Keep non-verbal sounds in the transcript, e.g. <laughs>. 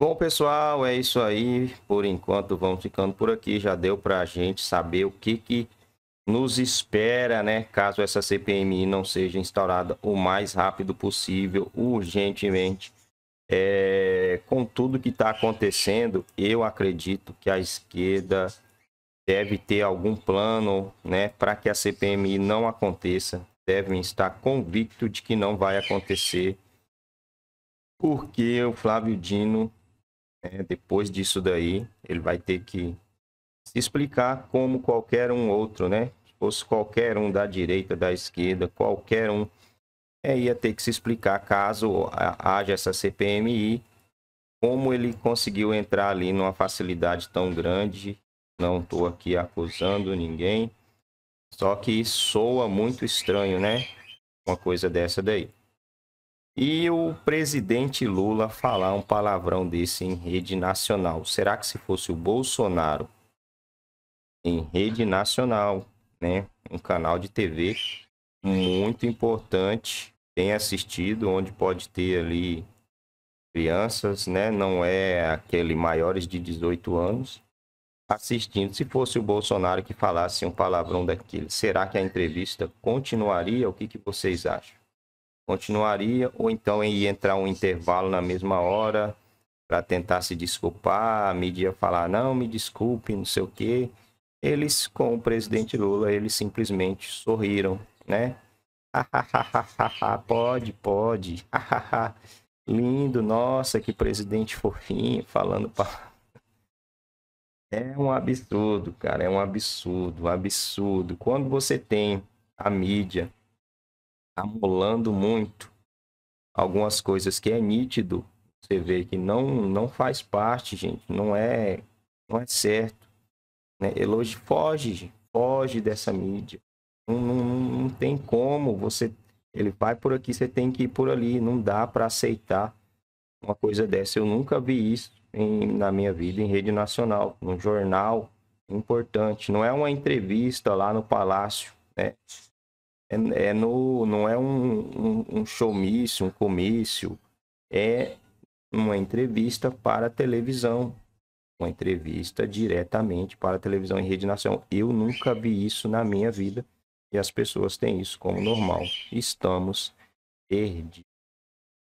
Bom, pessoal, é isso aí. Por enquanto, vamos ficando por aqui. Já deu para a gente saber o que, que nos espera, né? Caso essa CPMI não seja instaurada o mais rápido possível, urgentemente. É, com tudo que está acontecendo, eu acredito que a esquerda deve ter algum plano né, para que a CPMI não aconteça. Devem estar convictos de que não vai acontecer, porque o Flávio Dino é, depois disso daí, ele vai ter que se explicar como qualquer um outro, né? Se fosse qualquer um da direita, da esquerda, qualquer um, é, ia ter que se explicar caso haja essa CPMI, como ele conseguiu entrar ali numa facilidade tão grande. Não estou aqui acusando ninguém, só que soa muito estranho, né? Uma coisa dessa daí. E o presidente Lula falar um palavrão desse em rede nacional. Será que se fosse o Bolsonaro em rede nacional, né? Um canal de TV muito importante, bem assistido, onde pode ter ali crianças, né? Não é aquele maiores de 18 anos assistindo. Se fosse o Bolsonaro que falasse um palavrão daquele, será que a entrevista continuaria? O que, que vocês acham? continuaria, ou então ia entrar um intervalo na mesma hora para tentar se desculpar, a mídia falar, não, me desculpe, não sei o quê. Eles, com o presidente Lula, eles simplesmente sorriram, né? <laughs> pode, pode. <laughs> Lindo, nossa, que presidente fofinho, falando para... É um absurdo, cara, é um absurdo, um absurdo. Quando você tem a mídia amolando muito algumas coisas que é nítido. Você vê que não, não faz parte, gente. Não é, não é certo. Né? Elogio, foge, foge dessa mídia. Não, não, não tem como. Você, ele vai por aqui, você tem que ir por ali. Não dá para aceitar uma coisa dessa. Eu nunca vi isso em, na minha vida em rede nacional, num jornal importante. Não é uma entrevista lá no Palácio, né? É, é no, não é um, um, um showmício, um comício. É uma entrevista para televisão. Uma entrevista diretamente para televisão em rede nacional. Eu nunca vi isso na minha vida e as pessoas têm isso como normal. Estamos perdidos.